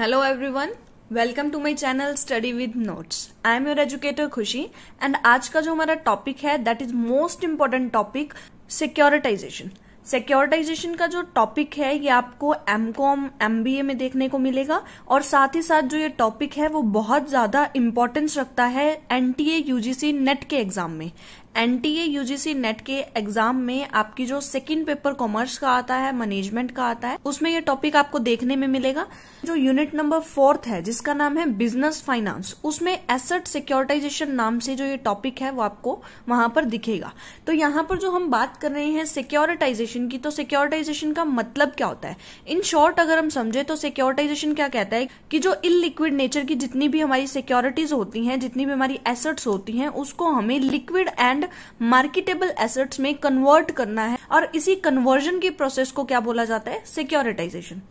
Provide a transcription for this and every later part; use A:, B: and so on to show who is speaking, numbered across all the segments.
A: every everyone welcome to my channel study with notes I am your educator Khushi and आज का जो हमारा topic है that is most important topic securitization securitization का जो topic है ये आपको M Com M B A में देखने को मिलेगा और साथ ही साथ जो ये टॉपिक है वो बहुत ज्यादा इम्पोर्टेंस रखता है N T A UGC NET के एग्जाम में एनटीए यूजीसी नेट के एग्जाम में आपकी जो सेकंड पेपर कॉमर्स का आता है मैनेजमेंट का आता है उसमें ये टॉपिक आपको देखने में मिलेगा जो यूनिट नंबर फोर्थ है जिसका नाम है बिजनेस फाइनेंस उसमें एसेट सिक्योरिटाइजेशन नाम से जो ये टॉपिक है वो आपको वहां पर दिखेगा तो यहाँ पर जो हम बात कर रहे हैं सिक्योरिटाइजेशन की तो सिक्योरिटाइजेशन का मतलब क्या होता है इन शॉर्ट अगर हम समझे तो सिक्योरिटाइजेशन क्या कहता है कि जो इलिक्विड नेचर की जितनी भी हमारी सिक्योरिटीज होती है जितनी भी हमारी एसेट्स होती है उसको हमें liquid and and marketable assets में कन्वर्ट करना है और इसी कन्वर्जन की प्रोसेस को क्या बोला जाता है सिक्योरिटाइजेशन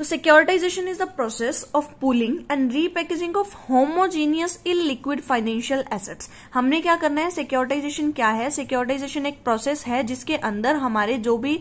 A: तो securitization is the process of pooling and repackaging of homogeneous illiquid financial assets हमने क्या करना है सिक्योरिटाइजेशन क्या है सिक्योरिटाइजेशन एक प्रोसेस है जिसके अंदर हमारे जो भी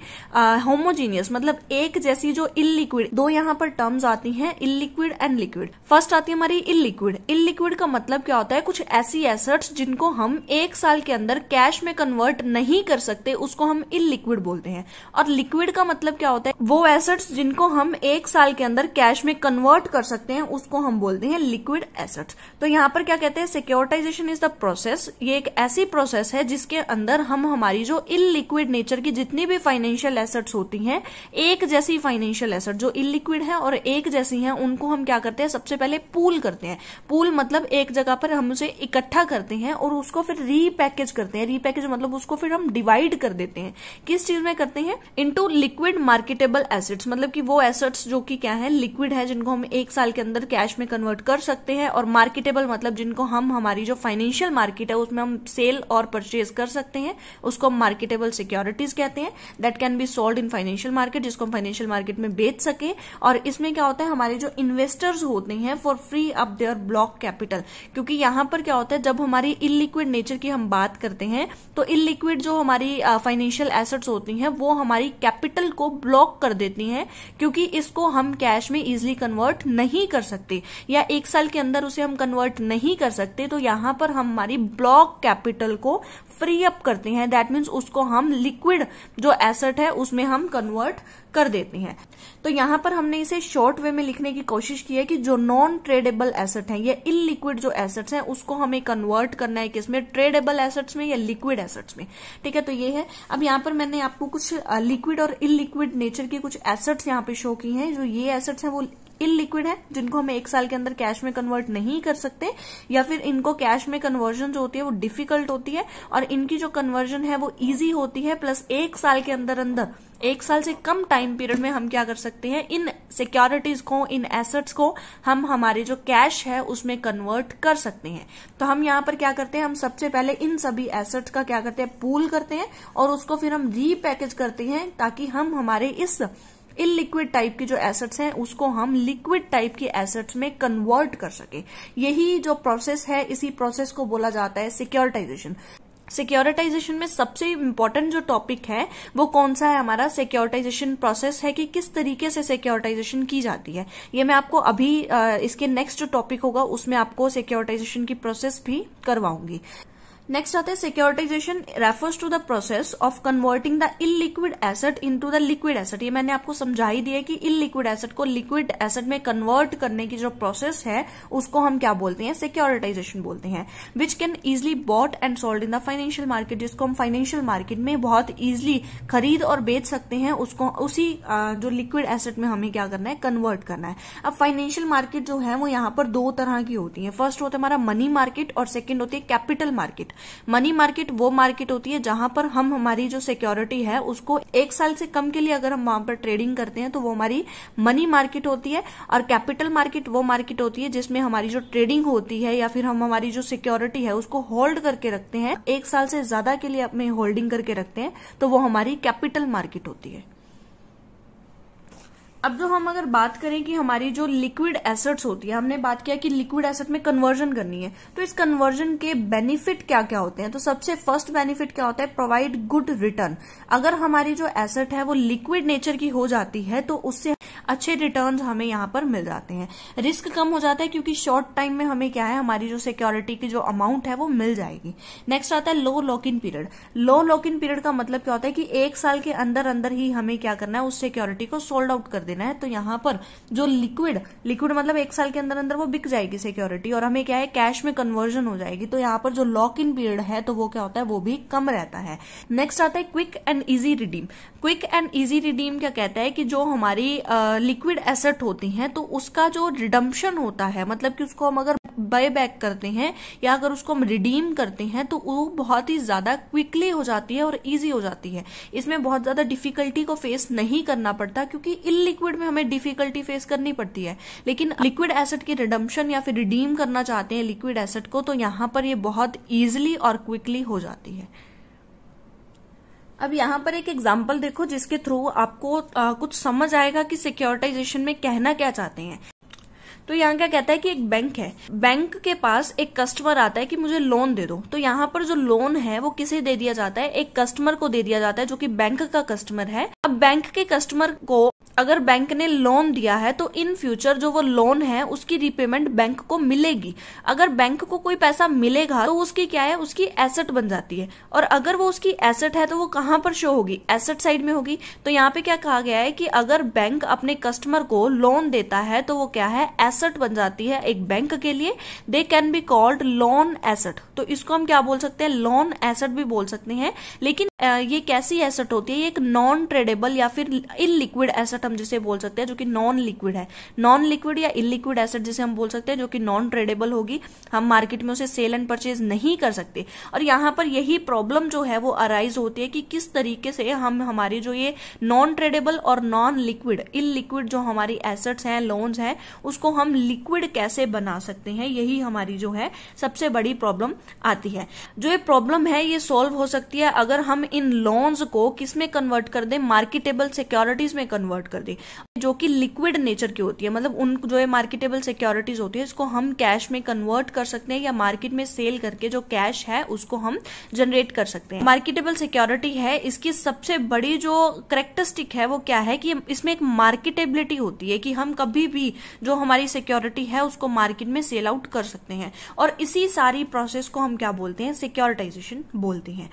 A: होमोजीनियस मतलब एक जैसी जो इलिक्विड दो यहाँ पर टर्म्स आती हैं इलिक्विड एंड लिक्विड फर्स्ट आती है हमारी इलिक्विड इलिक्विड का मतलब क्या होता है कुछ ऐसी एसेट्स जिनको हम एक साल के अंदर कैश में कन्वर्ट नहीं कर सकते उसको हम इलिक्विड बोलते हैं और लिक्विड का मतलब क्या होता है वो एसेट्स जिनको हम एक साल के अंदर कैश में कन्वर्ट कर सकते हैं उसको हम बोलते हैं लिक्विड एसेट्स तो यहां पर क्या कहते हैं सिक्योरिटाइजेशन इज द प्रोसेस ये एक ऐसी प्रोसेस है जिसके अंदर हम हमारी जो इलिक्विड नेचर की जितनी भी फाइनेंशियल एसेट्स होती हैं एक जैसी फाइनेंशियल एसेट जो इलिक्विड है और एक जैसी है उनको हम क्या करते हैं सबसे पहले पूल करते हैं पूल मतलब एक जगह पर हम उसे इकट्ठा करते हैं और उसको फिर रीपैकेज करते हैं रीपैकेज मतलब उसको फिर हम डिवाइड कर देते हैं किस चीज में करते हैं इंटू लिक्विड मार्केटेबल एसेट्स मतलब कि वो एसेट्स जो कि क्या है लिक्विड है जिनको हम एक साल के अंदर कैश में कन्वर्ट कर सकते हैं और मार्केटेबल मतलब जिनको हम हमारी जो फाइनेंशियल मार्केट है उसमें हम सेल और परचेज कर सकते हैं उसको हम मार्केटेबल सिक्योरिटीज कहते हैं that can be sold in financial market जिसको हम फाइनेंशियल मार्केट में बेच सके और इसमें क्या होता है हमारे जो इन्वेस्टर्स होते हैं for free up their block capital क्योंकि यहां पर क्या होता है जब हमारी इलिक्विड नेचर की हम बात करते हैं तो इलिक्विड जो हमारी फाइनेंशियल एसेट्स होती हैं वो हमारी कैपिटल को ब्लॉक कर देती हैं क्योंकि इसको हम कैश में इजिली कन्वर्ट नहीं कर सकते या एक साल के अंदर उसे हम कन्वर्ट नहीं कर सकते तो यहां पर हम हमारी ब्लॉक कैपिटल को फ्री अप करते हैं दैट मीन्स उसको हम लिक्विड जो एसेट है उसमें हम कन्वर्ट कर देते हैं तो यहां पर हमने इसे शॉर्ट वे में लिखने की कोशिश की है कि जो नॉन ट्रेडेबल एसेट है या इलिक्विड जो एसेट्स हैं उसको हमें कन्वर्ट करना है किसमें ट्रेडेबल एसेट्स में या लिक्विड एसेट्स में ठीक है तो ये है अब यहां पर मैंने आपको कुछ लिक्विड और इलिक्विड नेचर की कुछ एसेट्स यहाँ पे शो की हैं जो ये एसेट्स हैं वो लिक्विड है जिनको हम एक साल के अंदर कैश में कन्वर्ट नहीं कर सकते या फिर इनको कैश में कन्वर्जन जो होती है वो डिफिकल्ट होती है और इनकी जो कन्वर्जन है वो ईजी होती है प्लस एक साल के अंदर अंदर एक साल से कम टाइम पीरियड में हम क्या कर सकते हैं इन सिक्योरिटीज को इन एसेट्स को हम हमारे जो कैश है उसमें कन्वर्ट कर सकते हैं तो हम यहाँ पर क्या करते हैं हम सबसे पहले इन सभी एसेट्स का क्या करते हैं पूल करते हैं और उसको फिर हम रीपैकेज करते हैं ताकि हम हमारे इस इलिक्विड टाइप की जो एसेट्स हैं उसको हम लिक्विड टाइप की एसेट्स में कन्वर्ट कर सके यही जो प्रोसेस है इसी प्रोसेस को बोला जाता है सिक्योरिटाइजेशन सिक्योरिटाइजेशन में सबसे इम्पोर्टेंट जो टॉपिक है वो कौन सा है हमारा सिक्योरिटाइजेशन प्रोसेस है कि किस तरीके से सिक्योरिटाइजेशन की जाती है ये मैं आपको अभी इसके नेक्स्ट जो टॉपिक होगा उसमें आपको सिक्योरिटाइजेशन की प्रोसेस भी करवाऊंगी नेक्स्ट आते हैं securitization refers to the process of converting the illiquid asset into the liquid asset ये मैंने आपको समझा ही दिया कि इलिक्विड एसेट को लिक्विड एसेट में कन्वर्ट करने की जो प्रोसेस है उसको हम क्या बोलते हैं सिक्योरिटाइजेशन बोलते हैं which can easily bought and sold in the financial market जिसको हम फाइनेंशियल मार्केट में बहुत इजिली खरीद और बेच सकते हैं उसको उसी जो लिक्विड एसेट में हमें क्या करना है कन्वर्ट करना है अब फाइनेंशियल मार्केट जो है वो यहां पर दो तरह की होती है फर्स्ट होता है हमारा मनी मार्केट और सेकेंड होती है कैपिटल मार्केट मनी मार्केट वो मार्केट होती है जहां पर हम हमारी जो सिक्योरिटी है उसको एक साल से कम के लिए अगर हम वहां पर ट्रेडिंग करते हैं तो वो हमारी मनी मार्केट होती है और कैपिटल मार्केट वो मार्केट होती है जिसमें हमारी जो ट्रेडिंग होती है या फिर हम हमारी जो सिक्योरिटी है उसको होल्ड करके रखते हैं एक साल से ज्यादा के लिए अपने होल्डिंग करके रखते हैं तो वो हमारी कैपिटल मार्केट होती है अब जो हम अगर बात करें कि हमारी जो लिक्विड एसेट्स होती है हमने बात किया कि लिक्विड एसेट में कन्वर्जन करनी है तो इस कन्वर्जन के बेनिफिट क्या क्या होते हैं तो सबसे फर्स्ट बेनिफिट क्या होता है प्रोवाइड गुड रिटर्न अगर हमारी जो एसेट है वो लिक्विड नेचर की हो जाती है तो उससे अच्छे रिटर्न हमें यहाँ पर मिल जाते हैं रिस्क कम हो जाता है क्योंकि शॉर्ट टाइम में हमें क्या है हमारी जो सिक्योरिटी की जो अमाउंट है वो मिल जाएगी नेक्स्ट आता है low lock in period low lock in period का मतलब क्या होता है कि एक साल के अंदर अंदर ही हमें क्या करना है उस सिक्योरिटी को सोल्ड आउट कर देना है तो यहाँ पर जो लिक्विड लिक्विड मतलब एक साल के अंदर अंदर वो बिक जाएगी सिक्योरिटी और हमें क्या है कैश में कन्वर्जन हो जाएगी तो यहाँ पर जो लॉक इन पीरियड है तो वो क्या होता है वो भी कम रहता है नेक्स्ट आता है quick and easy redeem quick and easy redeem क्या कहता है कि जो हमारी आ, लिक्विड एसेट होती हैं तो उसका जो रिडम्पशन होता है मतलब कि उसको हम अगर बाय बैक करते हैं या अगर उसको हम रिडीम करते हैं तो वो बहुत ही ज्यादा क्विकली हो जाती है और इजी हो जाती है इसमें बहुत ज्यादा डिफिकल्टी को फेस नहीं करना पड़ता क्योंकि इलिक्विड में हमें डिफिकल्टी फेस करनी पड़ती है लेकिन लिक्विड एसेट की रिडम्पशन या फिर रिडीम करना चाहते हैं लिक्विड एसेट को तो यहाँ पर ये बहुत ईजिली और क्विकली हो जाती है अब यहाँ पर एक एग्जाम्पल देखो जिसके थ्रू आपको आ, कुछ समझ आएगा कि सिक्योरिटाइजेशन में कहना क्या चाहते हैं तो यहाँ क्या कहता है कि एक बैंक है बैंक के पास एक कस्टमर आता है कि मुझे लोन दे दो तो यहाँ पर जो लोन है वो किसे दे दिया जाता है एक कस्टमर को दे दिया जाता है जो कि बैंक का कस्टमर है अब बैंक के कस्टमर को अगर बैंक ने लोन दिया है तो इन फ्यूचर जो वो लोन है उसकी रिपेमेंट बैंक को मिलेगी अगर बैंक को कोई पैसा मिलेगा तो उसकी क्या है उसकी एसेट बन जाती है और अगर वो उसकी एसेट है तो वो कहाँ पर शो होगी एसेट साइड में होगी तो यहाँ पे क्या कहा गया है कि अगर बैंक अपने कस्टमर को लोन देता है तो वो क्या है एसेट एसेट बन जाती है एक बैंक के लिए they can be called loan asset तो इसको हम क्या बोल सकते हैं लोन एसेट भी बोल सकते हैं लेकिन ये कैसी एसेट होती है ये एक नॉन ट्रेडेबल या फिर इलिक्विड एसेट हम जिसे बोल सकते हैं जो कि नॉन लिक्विड है नॉन लिक्विड या इलिक्विड एसेट जिसे हम बोल सकते हैं जो कि नॉन ट्रेडेबल होगी हम मार्केट में उसे सेल एंड परचेज नहीं कर सकते और यहाँ पर यही प्रॉब्लम जो है वो अराइज होती है कि किस तरीके से हम हमारी जो ये नॉन ट्रेडेबल और नॉन लिक्विड इलिक्विड जो हमारी एसेट्स हैं लोन्स हैं उसको हम हम लिक्विड कैसे बना सकते हैं यही हमारी जो है सबसे बड़ी प्रॉब्लम आती है जो ये प्रॉब्लम है ये सॉल्व हो सकती है अगर हम इन लोन्स को किसमें कन्वर्ट कर दें मार्केटेबल सिक्योरिटीज में कन्वर्ट कर दें जो कि लिक्विड नेचर की होती है मतलब उन जो ये मार्केटेबल सिक्योरिटीज होती है इसको हम कैश में कन्वर्ट कर सकते हैं या मार्केट में सेल करके जो कैश है उसको हम जनरेट कर सकते हैं मार्केटेबल सिक्योरिटी है इसकी सबसे बड़ी जो करेक्टरिस्टिक है वो क्या है कि इसमें एक मार्केटेबिलिटी होती है कि हम कभी भी जो हमारी सिक्योरिटी है उसको मार्केट में सेल आउट कर सकते हैं और इसी सारी प्रोसेस को हम क्या बोलते हैं सिक्योरिटाइजेशन बोलते हैं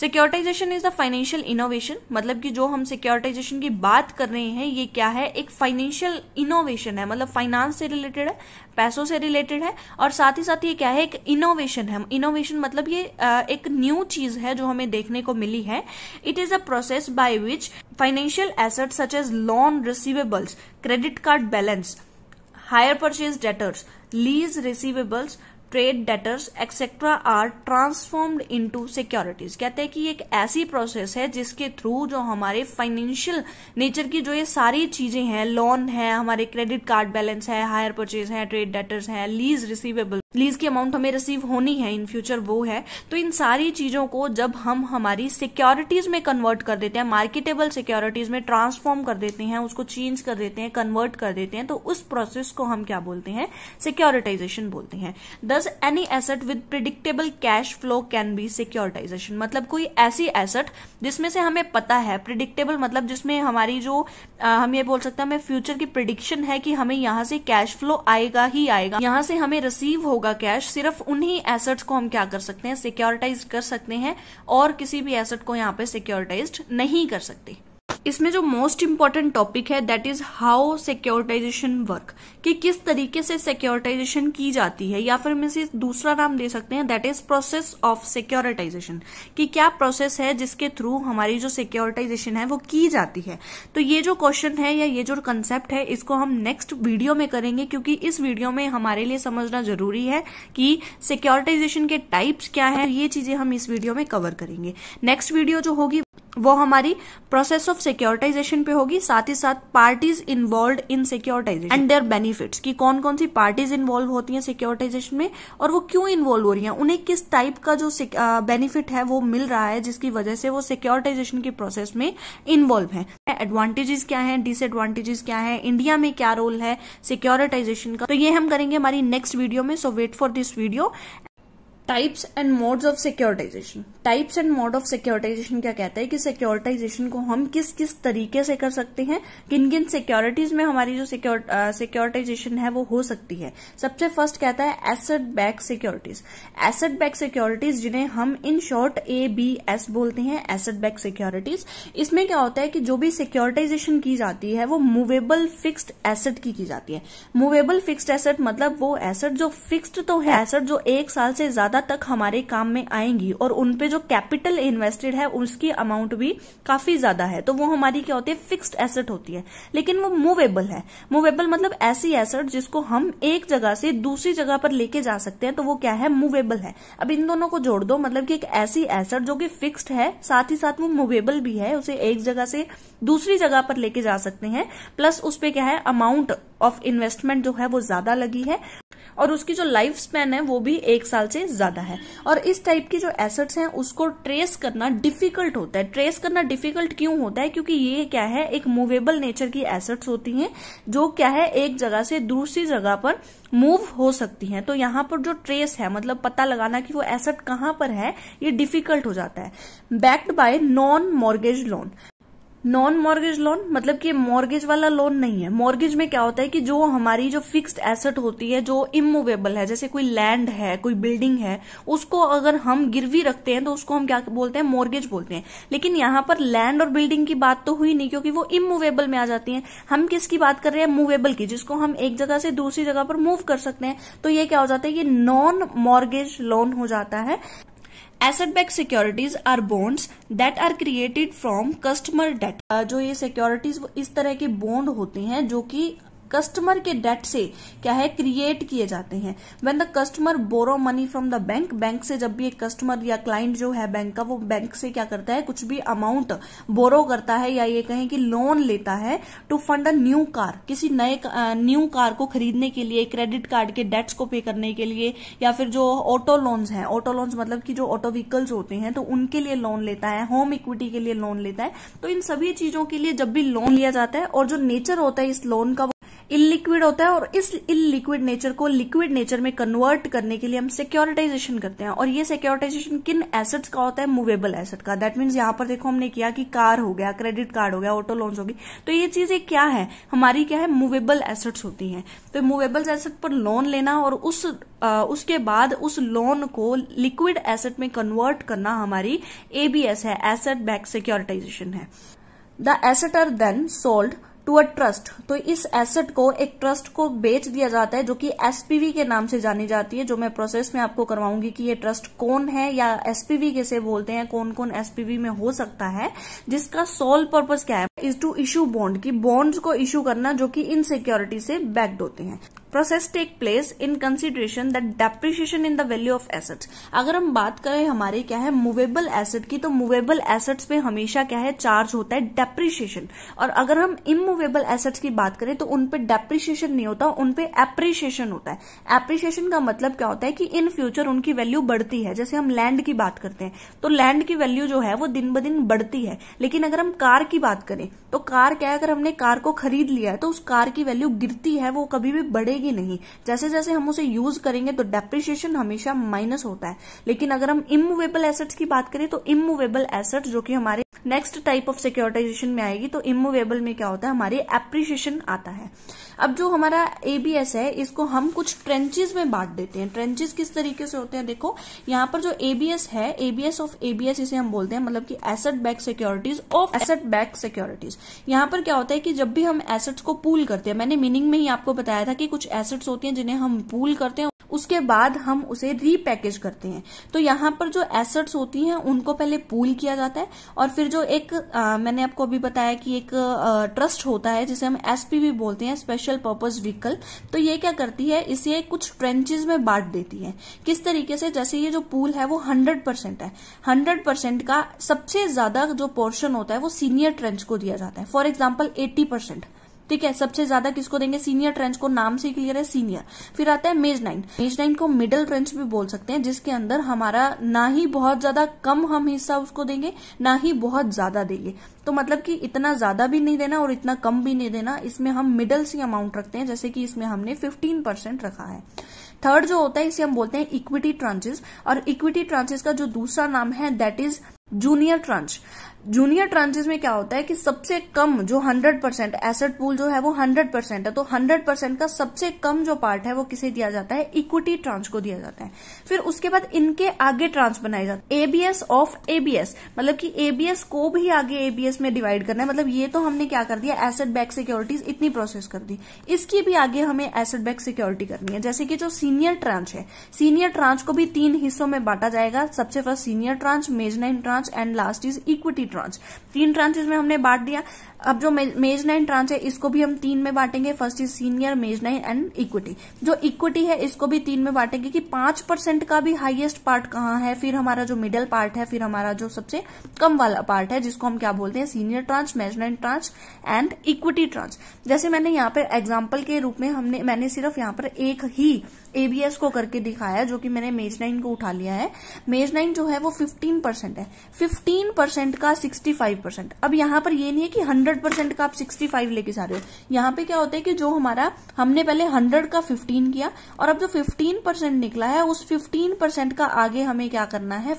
A: securitization is the financial innovation मतलब कि जो हम सिक्योरिटाइजेशन की बात कर रहे हैं ये क्या है एक फाइनेंशियल इनोवेशन है मतलब फाइनेंस से रिलेटेड है पैसों से रिलेटेड है और साथ ही साथ ये क्या है एक इनोवेशन है इनोवेशन मतलब ये एक न्यू चीज है जो हमें देखने को मिली है it is a process by which financial asset such as loan receivables credit card balance hire purchase debtors lease receivables trade debtors etcetera are transformed into securities कहते हैं कि एक ऐसी प्रोसेस है जिसके थ्रू जो हमारे फाइनेंशियल नेचर की जो ये सारी चीजें हैं लोन है हमारे क्रेडिट कार्ड बैलेंस है हायर परचेज है ट्रेड डेटर्स है लीज रिसीवेबल्स लीज की अमाउंट हमें रिसीव होनी है इन फ्यूचर वो है तो इन सारी चीजों को जब हम हमारी सिक्योरिटीज में कन्वर्ट कर देते हैं मार्केटेबल सिक्योरिटीज में ट्रांसफॉर्म कर देते हैं उसको चेंज कर देते हैं कन्वर्ट कर देते हैं तो उस प्रोसेस को हम क्या बोलते हैं सिक्योरिटाइजेशन बोलते हैं thus any asset with predictable cash flow can be securitization मतलब कोई ऐसी एसेट जिसमें से हमें पता है प्रिडिक्टेबल मतलब जिसमें हमारी जो आ, हम ये बोल सकते हैं हमें फ्यूचर की प्रिडिक्शन है कि हमें यहां से कैश फ्लो आएगा ही आएगा यहां से हमें रिसीव होगा होगा कैश सिर्फ उन्हीं एसेट्स को हम क्या कर सकते हैं सिक्योरिटाइज कर सकते हैं और किसी भी एसेट को यहाँ पे सिक्योरिटाइज नहीं कर सकते इसमें जो मोस्ट इंपॉर्टेंट टॉपिक है that is how securitization work कि किस तरीके से सिक्योरिटाइजेशन की जाती है या फिर हम इसे दूसरा नाम दे सकते हैं that is process of securitization कि क्या प्रोसेस है जिसके थ्रू हमारी जो सिक्योरिटाइजेशन है वो की जाती है तो ये जो क्वेश्चन है या ये जो कंसेप्ट है इसको हम नेक्स्ट वीडियो में करेंगे क्योंकि इस वीडियो में हमारे लिए समझना जरूरी है कि सिक्योरिटाइजेशन के टाइप्स क्या है ये चीजें हम इस वीडियो में कवर करेंगे नेक्स्ट वीडियो जो होगी वो हमारी प्रोसेस ऑफ सिक्योरिटाइजेशन पे होगी साथ ही साथ parties involve in securitization and their benefits कि कौन कौन सी पार्टीज इन्वॉल्व होती हैं सिक्योरिटाइजेशन में और वो क्यों इन्वॉल्व हो रही हैं उन्हें किस टाइप का जो बेनिफिट है वो मिल रहा है जिसकी वजह से वो सिक्योरिटाइजेशन की प्रोसेस में इन्वॉल्व है एडवांटेजेस क्या है डिसएडवांटेजेस क्या है इंडिया में क्या रोल है सिक्योरिटाइजेशन का तो ये हम करेंगे हमारी नेक्स्ट वीडियो में so wait for this video types and modes of securitization types and mode of securitization क्या कहता है कि सिक्योरिटाइजेशन को हम किस किस तरीके से कर सकते हैं किन किन सिक्योरिटीज में हमारी जो सिक्योरिटाइजेशन है वो हो सकती है सबसे फर्स्ट कहता है asset back securities asset back securities जिन्हें हम in short A B S बोलते हैं एसेट बैक सिक्योरिटीज इसमें क्या होता है कि जो भी सिक्योरिटाइजेशन की जाती है वो मूवेबल फिक्स्ड एसेट की की जाती है मूवेबल फिक्स्ड एसेट मतलब वो एसेट जो फिक्स्ड तो है एसेट जो एक साल से ज्यादा ज्यादा तक हमारे काम में आएंगी और उनपे जो कैपिटल इन्वेस्टेड है उसकी अमाउंट भी काफी ज्यादा है तो वो हमारी क्या होती है फिक्स्ड एसेट होती है लेकिन वो मूवेबल है मूवेबल मतलब ऐसी एसेट जिसको हम एक जगह से दूसरी जगह पर लेके जा सकते हैं तो वो क्या है मूवेबल है अब इन दोनों को जोड़ दो मतलब कि एक ऐसी एसेट जो कि फिक्स्ड है साथ ही साथ वो मूवेबल भी है उसे एक जगह से दूसरी जगह पर लेके जा सकते हैं प्लस उस पर क्या है अमाउंट ऑफ इन्वेस्टमेंट जो है वो ज्यादा लगी है और उसकी जो लाइफ स्पैन है वो भी एक साल से ज्यादा है और इस टाइप की जो एसेट्स हैं उसको ट्रेस करना डिफिकल्ट होता है ट्रेस करना डिफिकल्ट क्यों होता है क्योंकि ये क्या है एक मूवेबल नेचर की एसेट्स होती हैं जो क्या है एक जगह से दूसरी जगह पर मूव हो सकती हैं तो यहाँ पर जो ट्रेस है मतलब पता लगाना कि वो एसेट कहाँ पर है ये डिफिकल्ट हो जाता है backed by non mortgage loan non mortgage loan मतलब कि मॉर्गेज वाला लोन नहीं है मॉर्गेज में क्या होता है कि जो हमारी जो फिक्स्ड एसेट होती है जो इमूवेबल है जैसे कोई लैंड है कोई बिल्डिंग है उसको अगर हम गिरवी रखते हैं तो उसको हम क्या बोलते हैं मॉर्गेज बोलते हैं लेकिन यहाँ पर लैंड और बिल्डिंग की बात तो हुई नहीं क्योंकि वो इमूवेबल में आ जाती है हम किसकी बात कर रहे हैं मूवेबल की जिसको हम एक जगह से दूसरी जगह पर मूव कर सकते हैं तो ये क्या हो जाता है ये नॉन मॉर्गेज लोन हो जाता है asset back securities are bonds that are created from customer debt जो ये सिक्योरिटीज इस तरह के बॉन्ड होते हैं जो कि कस्टमर के डेट से क्या है क्रिएट किए जाते हैं when the customer borrow money from the bank bank से जब भी एक कस्टमर या क्लाइंट जो है बैंक का वो बैंक से क्या करता है कुछ भी अमाउंट बोरो करता है या ये कहें कि लोन लेता है to fund a new car किसी नए न्यू कार को खरीदने के लिए क्रेडिट कार्ड के डेट्स को पे करने के लिए या फिर जो ऑटो लोन्स हैं ऑटो लोन्स मतलब कि जो ऑटो व्हीकल्स होते हैं तो उनके लिए लोन लेता है होम इक्विटी के लिए लोन लेता है तो इन सभी चीजों के लिए जब भी लोन लिया जाता है और जो नेचर होता है इस लोन का इलिक्विड होता है और इस इलिक्विड नेचर को लिक्विड नेचर में कन्वर्ट करने के लिए हम सिक्योरिटाइजेशन करते हैं और ये सिक्योरिटाइजेशन किन एसेट्स का होता है मूवेबल एसेट का दैट मीन्स यहां पर देखो हमने किया कि कार हो गया क्रेडिट कार्ड हो गया ऑटो लोन्स हो गई तो ये चीजें क्या है हमारी क्या है मूवेबल एसेट्स होती है तो मूवेबल एसेट पर लोन लेना और उस आ, उसके बाद उस लोन को लिक्विड एसेट में कन्वर्ट करना हमारी एबीएस है एसेट बैक सिक्योरिटाइजेशन है the asset are then sold to a trust तो इस एसेट को एक ट्रस्ट को बेच दिया जाता है जो कि एसपीवी के नाम से जानी जाती है जो मैं प्रोसेस में आपको करवाऊंगी कि ये ट्रस्ट कौन है या एसपीवी कैसे बोलते हैं कौन कौन एसपीवी में हो सकता है जिसका सोल पर्पज क्या है इज टू इशू बॉन्ड की बॉन्ड्स को इश्यू करना जो कि इन सिक्योरिटी से बैक्ड होते हैं process take place in consideration that depreciation in the value of assets अगर हम बात करें हमारे क्या है मूवेबल एसेट की तो मूवेबल एसेट्स पे हमेशा क्या है चार्ज होता है डेप्रिशिएशन और अगर हम इमूवेबल एसेट्स की बात करें तो उनपे डेप्रिशिएशन नहीं होता उनपे एप्रिशिएशन होता है एप्रिशिएशन का मतलब क्या होता है कि इन फ्यूचर उनकी वैल्यू बढ़ती है जैसे हम लैंड की बात करते हैं तो लैंड की वैल्यू जो है वो दिन ब दिन बढ़ती है लेकिन अगर हम कार की बात करें तो कार क्या है अगर हमने कार को खरीद लिया है तो उस कार की वैल्यू गिरती है वो कभी भी बढ़ेगी नहीं जैसे जैसे हम उसे यूज करेंगे तो डेप्रिशिएशन हमेशा माइनस होता है लेकिन अगर हम इमूवेबल एसेट्स की बात करें तो इमूवेबल एसेट जो कि हमारे नेक्स्ट टाइप ऑफ सिक्योरिटाइजेशन में आएगी तो इमूवेबल में क्या होता है हमारे एप्रिशिएशन आता है अब जो हमारा एबीएस है इसको हम कुछ ट्रेंचेस में बांट देते हैं ट्रेंचेस किस तरीके से होते हैं देखो यहाँ पर जो एबीएस है एबीएस ऑफ एबीएस इसे हम बोलते हैं मतलब कि asset back securities of asset back securities यहाँ पर क्या होता है कि जब भी हम एसेट्स को पूल करते हैं मैंने मीनिंग में ही आपको बताया था कि कुछ एसेट्स होती हैं जिन्हें हम पूल करते हैं उसके बाद हम उसे रीपैकेज करते हैं तो यहाँ पर जो एसेट्स होती हैं उनको पहले पूल किया जाता है और फिर जो एक आ, मैंने आपको अभी बताया कि एक आ, ट्रस्ट होता है जिसे हम एसपीवी बोलते हैं स्पेशल स्पेशल पर्पज व्हीकल तो ये क्या करती है इसे कुछ ट्रेंचेज में बांट देती है किस तरीके से जैसे ये जो पूल है वो हंड्रेड परसेंट है हंड्रेड परसेंट का सबसे ज्यादा जो पोर्शन होता है वो सीनियर ट्रेंच को दिया जाता है फॉर एग्जाम्पल एट्टी परसेंट ठीक है सबसे ज्यादा किसको देंगे सीनियर ट्रेंच को नाम से क्लियर है सीनियर फिर आता है मेज नाइन मेज नाइन को मिडल ट्रेंच भी बोल सकते हैं जिसके अंदर हमारा ना ही बहुत ज्यादा कम हम हिस्सा उसको देंगे ना ही बहुत ज्यादा देंगे तो मतलब कि इतना ज्यादा भी नहीं देना और इतना कम भी नहीं देना इसमें हम मिडल सी अमाउंट रखते हैं जैसे कि इसमें हमने फिफ्टीन परसेंट रखा है थर्ड जो होता है इसे हम बोलते हैं इक्विटी ट्रांचेस और इक्विटी ट्रांचेस का जो दूसरा नाम है that is junior tranche junior tranches में क्या होता है कि सबसे कम जो 100 परसेंट एसेट पूल जो है वो 100 परसेंट है तो 100 परसेंट का सबसे कम जो पार्ट है वो किसे दिया जाता है इक्विटी ट्रांच को दिया जाता है फिर उसके बाद इनके आगे ट्रांच बनाए जाते हैं एबीएस ऑफ एबीएस मतलब कि एबीएस को भी आगे एबीएस में डिवाइड करना है मतलब ये तो हमने क्या कर दिया एसेट बैक सिक्योरिटीज इतनी प्रोसेस कर दी इसकी भी आगे हमें एसेट बैक सिक्योरिटी करनी है जैसे कि जो सीनियर ट्रांच है सीनियर ट्रांच को भी तीन हिस्सों में बांटा जाएगा सबसे first senior tranche mezzanine tranche and last is equity tranche तीन ट्रांचेस में हमने बांट दिया अब जो मेज नाइन ट्रांस है इसको भी हम तीन में बांटेंगे first is senior mezzanine and equity जो इक्विटी है इसको भी तीन में बांटेंगे कि पांच परसेंट का भी हाईएस्ट पार्ट कहाँ है फिर हमारा जो मिडिल पार्ट है फिर हमारा जो सबसे कम वाला पार्ट है जिसको हम क्या बोलते हैं senior tranche mezzanine tranche and equity tranche जैसे मैंने यहाँ पर एग्जाम्पल के रूप में हमने मैंने सिर्फ यहाँ पर एक ही एबीएस को करके दिखाया जो कि मैंने मेज नाइन को उठा लिया है मेज नाइन जो है वो फिफ्टीन परसेंट है फिफ्टीन परसेंट का सिक्सटी फाइव परसेंट अब यहाँ पर ये नहीं है कि हंड्रेड हंड्रेड परसेंट का आप सिक्सटी फाइव लेके जा रहे हो यहाँ पे क्या होता है कि जो हमारा हमने पहले हंड्रेड का फिफ्टीन किया और अब जो फिफ्टीन परसेंट निकला है उस फिफ्टीन परसेंट का आगे हमें क्या करना है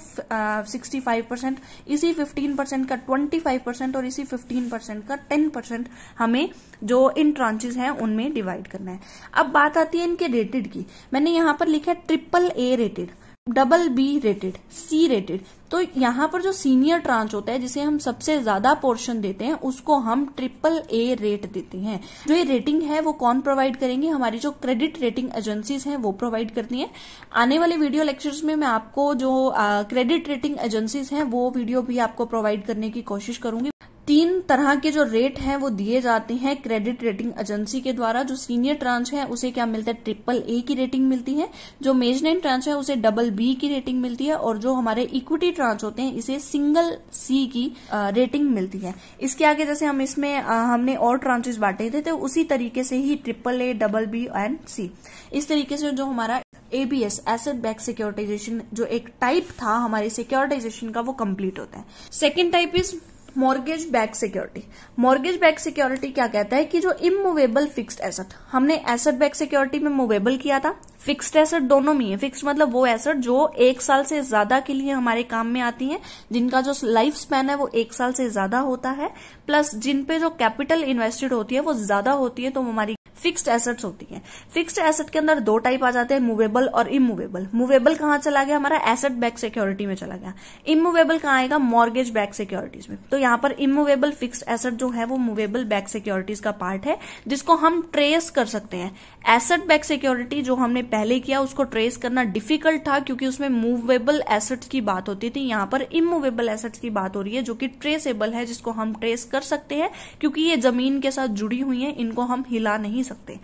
A: सिक्सटी फाइव परसेंट इसी फिफ्टीन परसेंट का ट्वेंटी फाइव परसेंट और इसी फिफ्टीन परसेंट का टेन परसेंट हमें जो इन ट्रांचेज हैं उनमें डिवाइड करना है अब बात आती है इनके रेटेड की मैंने यहाँ पर लिखा है triple A rated double B rated C rated तो यहाँ पर जो सीनियर ट्रांच होता है जिसे हम सबसे ज्यादा पोर्शन देते हैं उसको हम ट्रिपल ए रेट देते हैं जो ये रेटिंग है वो कौन प्रोवाइड करेंगे हमारी जो क्रेडिट रेटिंग एजेंसीज हैं वो प्रोवाइड करती हैं आने वाले वीडियो लेक्चर्स में मैं आपको जो क्रेडिट रेटिंग एजेंसीज हैं वो वीडियो भी आपको प्रोवाइड करने की कोशिश करूंगी तरह के जो रेट हैं वो दिए जाते हैं क्रेडिट रेटिंग एजेंसी के द्वारा जो सीनियर ट्रांच है उसे क्या मिलता है ट्रिपल ए की रेटिंग मिलती है जो मेजनेम ट्रांच है उसे डबल बी की रेटिंग मिलती है और जो हमारे इक्विटी ट्रांच होते हैं इसे सिंगल सी की रेटिंग मिलती है इसके आगे जैसे हम इसमें हमने और ट्रांचेस बांटे थे तो उसी तरीके से ही triple A double B and C इस तरीके से जो हमारा एबीएस एसेट बैक सिक्योरिटाइजेशन जो एक टाइप था हमारे सिक्योरिटाइजेशन का वो कंप्लीट होता है second type is mortgage backed security mortgage backed security क्या कहता है कि जो इमूवेबल फिक्स्ड एसेट हमने एसेट बैक सिक्योरिटी में मूवेबल किया था फिक्स्ड एसेट दोनों में है फिक्स्ड मतलब वो एसेट जो एक साल से ज्यादा के लिए हमारे काम में आती हैं जिनका जो लाइफ स्पैन है वो एक साल से ज्यादा होता है प्लस जिन पे जो कैपिटल इन्वेस्टेड होती है वो ज्यादा होती है तो हमारी फिक्स्ड एसेट्स होती हैं फिक्स्ड एसेट के अंदर दो टाइप आ जाते हैं मूवेबल और इमूवेबल मूवेबल कहां चला गया हमारा एसेट बैक सिक्योरिटी में चला गया इमूवेबल कहां आएगा मॉर्गेज बैक सिक्योरिटीज में तो यहां पर इमूवेबल फिक्स्ड एसेट जो है वो मूवेबल बैक सिक्योरिटीज का पार्ट है जिसको हम ट्रेस कर सकते हैं एसेट बैक सिक्योरिटी जो हमने पहले किया उसको ट्रेस करना डिफिकल्ट था क्योंकि उसमें मूवेबल एसेट्स की बात होती थी यहां पर इमूवेबल एसेट्स की बात हो रही है जो कि ट्रेसेबल है जिसको हम ट्रेस कर सकते हैं क्योंकि ये जमीन के साथ जुड़ी हुई है इनको हम हिला नहीं सकते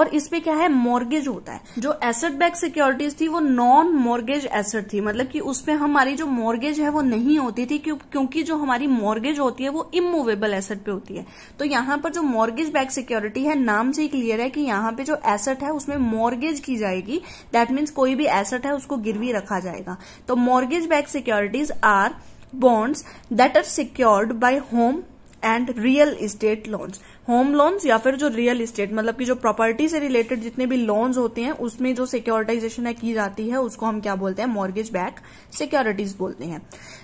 A: और इसपे क्या है मॉर्गेज होता है जो एसेट बैक सिक्योरिटीज थी वो नॉन मॉर्गेज एसेट थी मतलब कि उसमें हमारी जो मॉर्गेज है वो नहीं होती थी क्योंकि जो हमारी मॉर्गेज होती है वो इमूवेबल एसेट पे होती है तो यहाँ पर जो मॉर्गेज बैक सिक्योरिटी है नाम से ही क्लियर है कि यहाँ पे जो एसेट है उसमें मॉर्गेज की जाएगी दैट मीन्स कोई भी एसेट है उसको गिरवी रखा जाएगा तो mortgage backed securities are bonds that are secured by home and real estate loans home loans या फिर जो रियल इस्टेट मतलब कि जो प्रॉपर्टी से रिलेटेड जितने भी लोन्स होते हैं उसमें जो सिक्योरिटाइजेशन है की जाती है उसको हम क्या बोलते हैं मॉर्गेज बैक सिक्योरिटीज बोलते हैं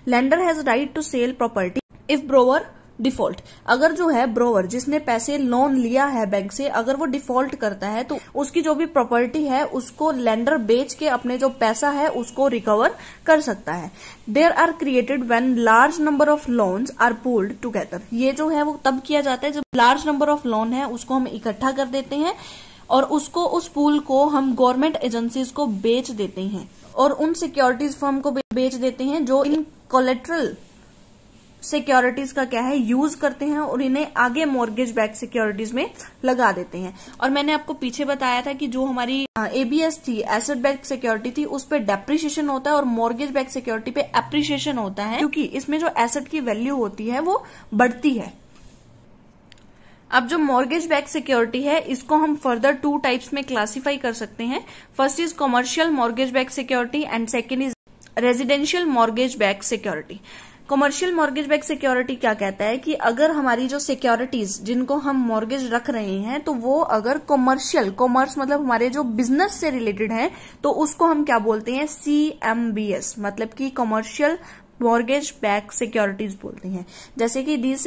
A: lender has right to sell property if borrower default अगर जो है ब्रोवर जिसने पैसे लोन लिया है बैंक से अगर वो डिफॉल्ट करता है तो उसकी जो भी प्रॉपर्टी है उसको लैंडर बेच के अपने जो पैसा है उसको रिकवर कर सकता है there are created when large number of loan are pulled together ये जो है वो तब किया जाता है जब लार्ज नंबर ऑफ लोन है उसको हम इकट्ठा कर देते हैं और उसको उस पूल को हम गवर्नमेंट एजेंसीज को बेच देते हैं और उन सिक्योरिटीज फर्म को बेच देते हैं जो इन कोलेट्रल सिक्योरिटीज का क्या है यूज करते हैं और इन्हें आगे मॉर्गेज बैक सिक्योरिटीज में लगा देते हैं और मैंने आपको पीछे बताया था कि जो हमारी एबीएस थी एसेट बैक सिक्योरिटी थी उस पर डेप्रिशिएशन होता है और मॉर्गेज बैक सिक्योरिटी पे एप्रिशिएशन होता है क्योंकि इसमें जो एसेट की वैल्यू होती है वो बढ़ती है अब जो मॉर्गेज बैक सिक्योरिटी है इसको हम फर्दर टू टाइप्स में क्लासिफाई कर सकते हैं first is commercial mortgage backed security and second is residential mortgage backed security commercial mortgage backed security क्या कहता है कि अगर हमारी जो सिक्योरिटीज जिनको हम मॉर्गेज रख रहे हैं तो वो अगर कमर्शियल कॉमर्स मतलब हमारे जो बिजनेस से रिलेटेड है तो उसको हम क्या बोलते हैं सी एम बी एस मतलब कि कमर्शियल मॉर्गेज बैक सिक्योरिटीज बोलते हैं जैसे कि these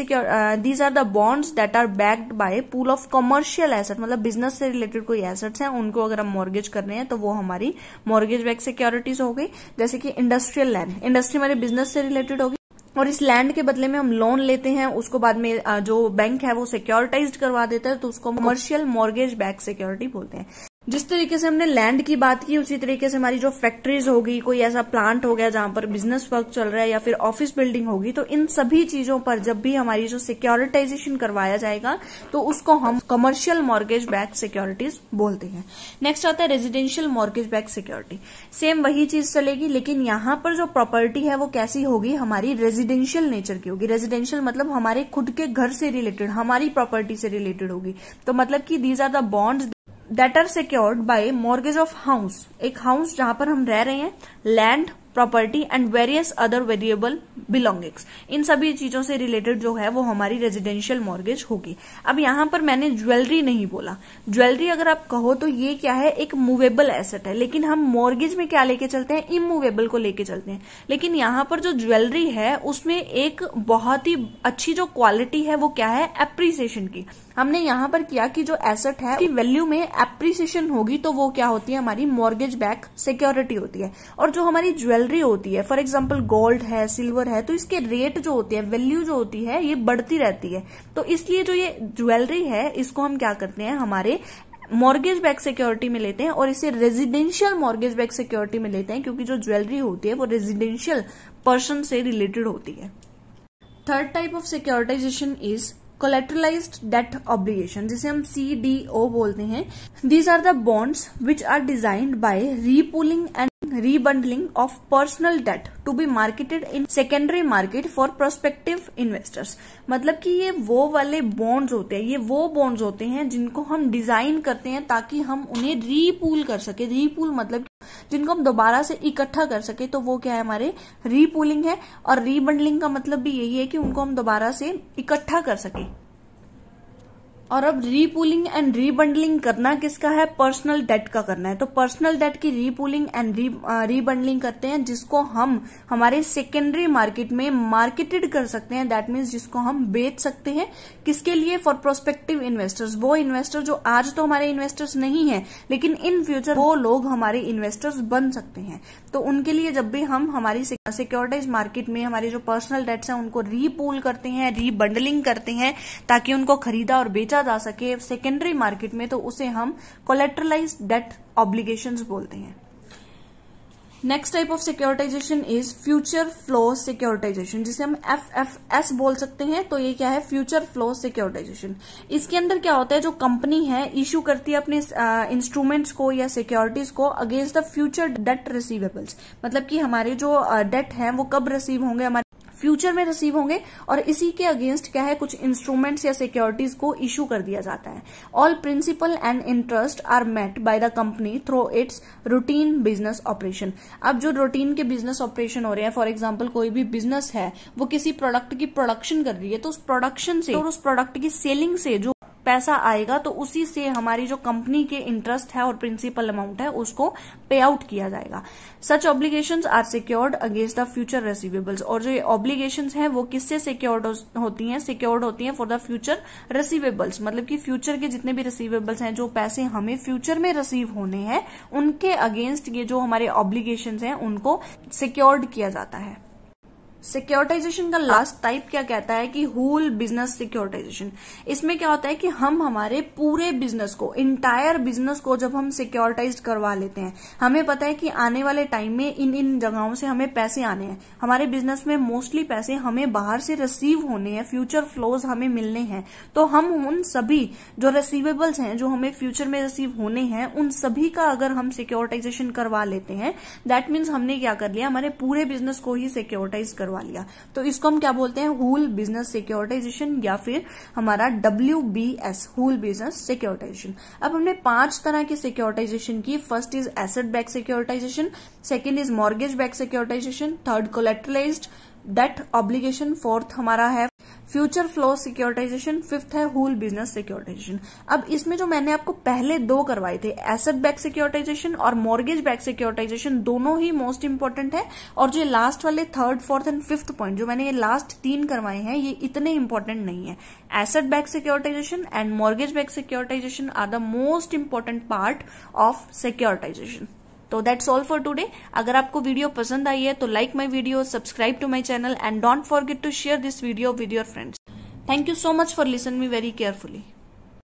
A: these are the bonds that are backed by pool of commercial asset मतलब बिजनेस से रिलेटेड कोई एसेट्स हैं उनको अगर हम मॉर्गेज कर रहे हैं तो वो हमारी मॉर्गेज बैक सिक्योरिटीज हो गई जैसे कि इंडस्ट्रियल लैंड इंडस्ट्री हमारे बिजनेस से रिलेटेड होगी और इस लैंड के बदले में हम लोन लेते हैं उसको बाद में जो बैंक है वो सिक्योरिटाइज करवा देता है तो उसको कमर्शियल मॉर्गेज बैक सिक्योरिटी बोलते हैं जिस तरीके से हमने लैंड की बात की उसी तरीके से हमारी जो फैक्ट्रीज होगी कोई ऐसा प्लांट हो गया जहां पर बिजनेस वर्क चल रहा है या फिर ऑफिस बिल्डिंग होगी तो इन सभी चीजों पर जब भी हमारी जो सिक्योरिटाइजेशन करवाया जाएगा तो उसको हम कमर्शियल मॉर्गेज बैक सिक्योरिटीज बोलते हैं नेक्स्ट आता है residential mortgage backed security same वही चीज चलेगी लेकिन यहां पर जो प्रॉपर्टी है वो कैसी होगी हमारी रेजिडेंशियल नेचर की होगी रेजिडेंशियल मतलब हमारे खुद के घर से रिलेटेड हमारी प्रॉपर्टी से रिलेटेड होगी तो मतलब कि these are the bonds that are secured by mortgage of house एक हाउस जहां पर हम रह रहे हैं land property and various other variable belongings इन सभी चीजों से रिलेटेड जो है वो हमारी रेजिडेंशियल मॉर्गेज होगी अब यहां पर मैंने ज्वेलरी नहीं बोला ज्वेलरी अगर आप कहो तो ये क्या है एक मूवेबल एसेट है लेकिन हम मॉर्गेज में क्या लेके चलते हैं इमूवेबल को लेके चलते हैं लेकिन यहां पर जो ज्वेलरी है उसमें एक बहुत ही अच्छी जो क्वालिटी है वो क्या है एप्रिसिएशन की हमने यहाँ पर किया कि जो एसेट है उसकी वैल्यू में एप्रिसिएशन होगी तो वो क्या होती है हमारी मॉर्गेज बैक सिक्योरिटी होती है और जो हमारी ज्वेलरी होती है फॉर एग्जाम्पल गोल्ड है सिल्वर है तो इसके रेट जो होती है वैल्यू जो होती है ये बढ़ती रहती है तो इसलिए जो ये ज्वेलरी है इसको हम क्या करते हैं हमारे मॉर्गेज बैक सिक्योरिटी में लेते हैं और इसे रेजिडेंशियल मॉर्गेज बैक सिक्योरिटी में लेते हैं क्योंकि जो ज्वेलरी होती है वो रेजिडेंशियल पर्सन से रिलेटेड होती है third type of securitization is collateralized debt obligation जिसे हम सी डी ओ बोलते हैं these are the bonds which are designed by repooling and rebundling of personal debt to be marketed in secondary market for prospective investors मतलब कि ये वो वाले bonds होते हैं ये वो बॉन्ड्स होते हैं जिनको हम डिजाइन करते हैं ताकि हम उन्हें रीपूल कर सके रीपूल मतलब जिनको हम दोबारा से इकट्ठा कर सके तो वो क्या है हमारे रीपूलिंग है और रीबंडलिंग का मतलब भी यही है कि उनको हम दोबारा से इकट्ठा कर सके और अब रीपूलिंग एंड रीबंडलिंग करना किसका है पर्सनल डेट का करना है तो पर्सनल डेट की रीपुलिंग एंड रीबंडलिंग करते हैं जिसको हम हमारे सेकेंडरी मार्केट में मार्केटेड कर सकते हैं दैट मीन्स जिसको हम बेच सकते हैं किसके लिए फॉर प्रोस्पेक्टिव इन्वेस्टर्स वो इन्वेस्टर जो आज तो हमारे इन्वेस्टर्स नहीं है लेकिन इन फ्यूचर वो लोग हमारे इन्वेस्टर्स बन सकते हैं तो उनके लिए जब भी हम हमारी सिक्योरिटाइज मार्केट में हमारे जो पर्सनल डेट्स हैं उनको रीपूल करते हैं रीबंडलिंग करते हैं ताकि उनको खरीदा और बेचा बेचा जा सके सेकेंडरी मार्केट में तो उसे हम कोलेट्रलाइज डेट ऑब्लिगेशन बोलते हैं next type of securitization is future flow securitization जिसे हम एफ एफ एस बोल सकते हैं तो ये क्या है फ्यूचर फ्लो सिक्योरिटाइजेशन इसके अंदर क्या होता है जो कंपनी है इश्यू करती है अपने इंस्ट्रूमेंट्स को या सिक्योरिटीज को against the future debt receivables मतलब कि हमारे जो डेट है वो कब रिसीव होंगे हमारे फ्यूचर में रिसीव होंगे और इसी के अगेंस्ट क्या है कुछ इंस्ट्रूमेंट्स या सिक्योरिटीज को इश्यू कर दिया जाता है all principal and interest are met by the company through its routine business operation अब जो रूटीन के बिजनेस ऑपरेशन हो रहे हैं फॉर एग्जाम्पल कोई भी बिजनेस है वो किसी प्रोडक्ट की प्रोडक्शन कर रही है तो उस प्रोडक्शन से और उस प्रोडक्ट की सेलिंग से जो पैसा आएगा तो उसी से हमारी जो कंपनी के इंटरेस्ट है और प्रिंसिपल अमाउंट है उसको पे आउट किया जाएगा such obligation are secured against the future receivables और जो ये ऑब्लिगेशन है वो किससे सिक्योर्ड होती हैं सिक्योर्ड होती हैं फॉर द फ्यूचर रिसीवेबल्स मतलब कि फ्यूचर के जितने भी रिसीवेबल्स हैं जो पैसे हमें फ्यूचर में रिसीव होने हैं उनके अगेंस्ट ये जो हमारे ऑब्लिगेशन हैं उनको सिक्योर्ड किया जाता है सिक्योरिटाइजेशन का लास्ट टाइप क्या कहता है कि होल बिजनेस सिक्योरिटाइजेशन इसमें क्या होता है कि हम हमारे पूरे बिजनेस को इंटायर बिजनेस को जब हम सिक्योरिटाइज करवा लेते हैं हमें पता है कि आने वाले टाइम में इन इन जगहों से हमें पैसे आने हैं हमारे बिजनेस में मोस्टली पैसे हमें बाहर से रिसीव होने हैं फ्यूचर फ्लोज हमें मिलने हैं तो हम उन सभी जो रिसीवेबल्स हैं जो हमें फ्यूचर में रिसीव होने हैं उन सभी का अगर हम सिक्योरिटाइजेशन करवा लेते हैं दैट मीन्स हमने क्या कर लिया हमारे पूरे बिजनेस को ही सिक्योरिटाइज करवा करवा लिया तो इसको हम क्या बोलते हैं हुल बिजनेस सिक्योरिटाइजेशन या फिर हमारा W B S whole business securitization अब हमने पांच तरह की सिक्योरिटाइजेशन की first is asset backed securitization second is mortgage backed securitization third collateralize debt obligation fourth हमारा है फ्यूचर फ्लो सिक्योरिटाइजेशन फिफ्थ है होल बिजनेस सिक्योरिटाइजेशन अब इसमें जो मैंने आपको पहले दो करवाए थे एसेट बैक सिक्योरिटाइजेशन और मॉर्गेज बैक सिक्योरिटाइजेशन दोनों ही मोस्ट इंपॉर्टेंट है और जो लास्ट वाले third fourth and fifth point जो मैंने ये लास्ट तीन करवाए हैं ये इतने इंपॉर्टेंट नहीं है asset backed securitization and mortgage backed securitization are the most important part of securitization तो दैट्स ऑल फॉर टुडे अगर आपको वीडियो पसंद आई है तो like my video subscribe to my channel and don't forget to share this video with your friends thank you so much for listen me very carefully